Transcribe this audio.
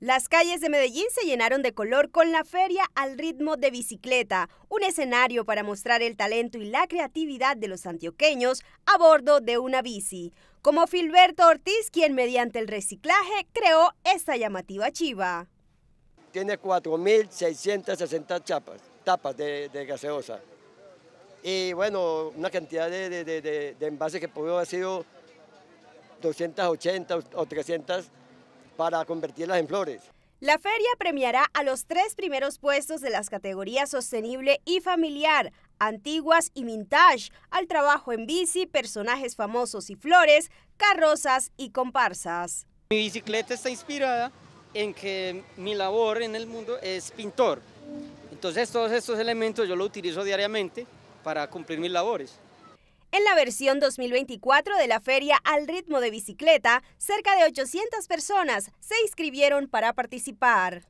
Las calles de Medellín se llenaron de color con la feria al ritmo de bicicleta, un escenario para mostrar el talento y la creatividad de los antioqueños a bordo de una bici, como Filberto Ortiz, quien mediante el reciclaje creó esta llamativa chiva. Tiene 4.660 chapas, tapas de, gaseosa. Y bueno, una cantidad de, envases que pudo haber sido 280 o 300 para convertirlas en flores. La feria premiará a los tres primeros puestos de las categorías sostenible y familiar, antiguas y vintage, al trabajo en bici, personajes famosos y flores, carrozas y comparsas. Mi bicicleta está inspirada en que mi labor en el mundo es pintor. Entonces todos estos elementos yo los utilizo diariamente para cumplir mis labores. En la versión 2024 de la feria Al ritmo de bicicleta, cerca de 800 personas se inscribieron para participar.